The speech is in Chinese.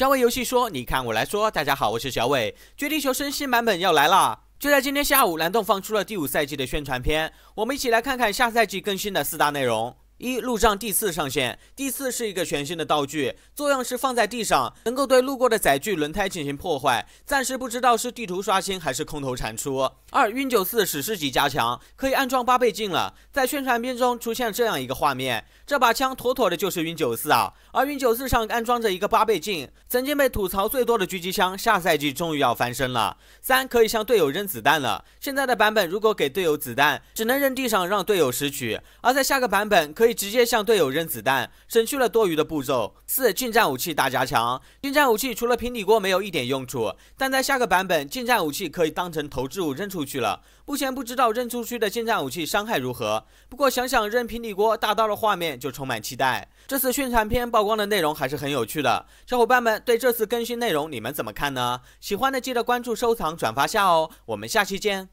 小伟游戏说：“你看我来说，大家好，我是小伟。绝地求生新版本要来了，就在今天下午，蓝洞放出了第五赛季的宣传片。我们一起来看看下赛季更新的四大内容。”一路障第四上线，第四是一个全新的道具，作用是放在地上，能够对路过的载具轮胎进行破坏。暂时不知道是地图刷新还是空投产出。二，晕九四史诗级加强，可以安装八倍镜了。在宣传片中出现这样一个画面，这把枪妥妥的就是晕九四啊。而晕九四上安装着一个八倍镜，曾经被吐槽最多的狙击枪，下赛季终于要翻身了。三，可以向队友扔子弹了。现在的版本如果给队友子弹，只能扔地上让队友拾取，而在下个版本可。可以直接向队友扔子弹，省去了多余的步骤。四近战武器大加强，近战武器除了平底锅没有一点用处，但在下个版本，近战武器可以当成投掷物扔出去了。目前不知道扔出去的近战武器伤害如何，不过想想扔平底锅、大刀的画面就充满期待。这次宣传片曝光的内容还是很有趣的，小伙伴们对这次更新内容你们怎么看呢？喜欢的记得关注、收藏、转发下哦，我们下期见。